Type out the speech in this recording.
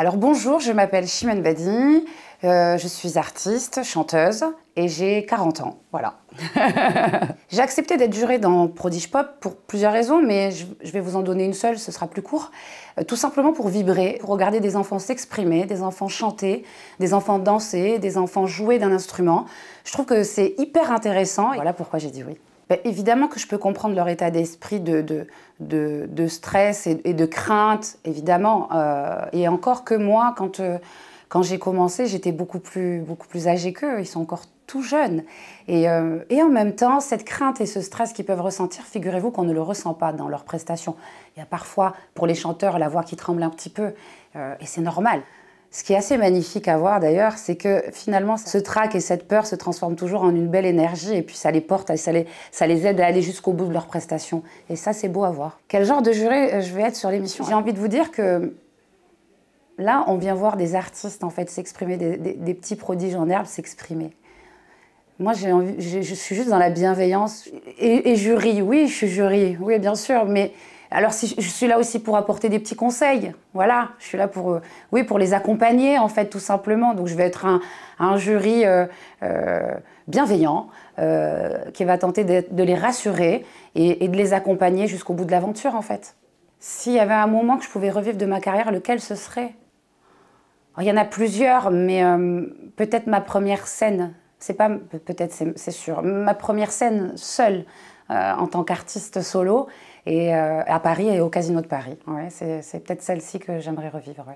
Alors bonjour, je m'appelle Chimène Badi, euh, je suis artiste, chanteuse et j'ai 40 ans, voilà. j'ai accepté d'être jurée dans Prodige Pop pour plusieurs raisons, mais je, vais vous en donner une seule, ce sera plus court. Euh, tout simplement pour vibrer, pour regarder des enfants s'exprimer, des enfants chanter, des enfants danser, des enfants jouer d'un instrument. Je trouve que c'est hyper intéressant, et voilà pourquoi j'ai dit oui. Bah, évidemment que je peux comprendre leur état d'esprit de, stress et, de crainte, évidemment. Euh, et encore que moi, euh, quand, j'ai commencé, j'étais beaucoup plus, beaucoup plus âgée qu'eux. Ils sont encore tout jeunes. Et, euh, et, en même temps, cette crainte et ce stress qu'ils peuvent ressentir, figurez-vous qu'on ne le ressent pas dans leurs prestations. Il y a parfois, pour les chanteurs, la voix qui tremble un petit peu. et c'est normal. Ce qui est assez magnifique à voir d'ailleurs, c'est que finalement, ce trac et cette peur se transforment toujours en une belle énergie et puis ça les porte, ça les, aide à aller jusqu'au bout de leur prestation. Et ça, c'est beau à voir. Quel genre de juré euh, je vais être sur l'émission J'ai envie de vous dire que là, on vient voir des artistes en fait s'exprimer, des, petits prodiges en herbe s'exprimer. Moi, j'ai envie, je, suis juste dans la bienveillance. Et, et jury, oui, je suis jury, oui, bien sûr, mais alors, je suis là aussi pour apporter des petits conseils. Voilà, je suis là pour, euh, oui, pour les accompagner, en fait, tout simplement. Donc, je vais être un, jury euh, euh, bienveillant qui va tenter de, les rassurer et, de les accompagner jusqu'au bout de l'aventure, en fait. S'il y avait un moment que je pouvais revivre de ma carrière, lequel ce serait Il y en a plusieurs, mais peut-être ma première scène. C'est pas peut-être, c'est sûr. Ma première scène seule. Euh, en tant qu'artiste solo et euh, à Paris et au Casino de Paris. c'est peut-être celle-ci que j'aimerais revivre.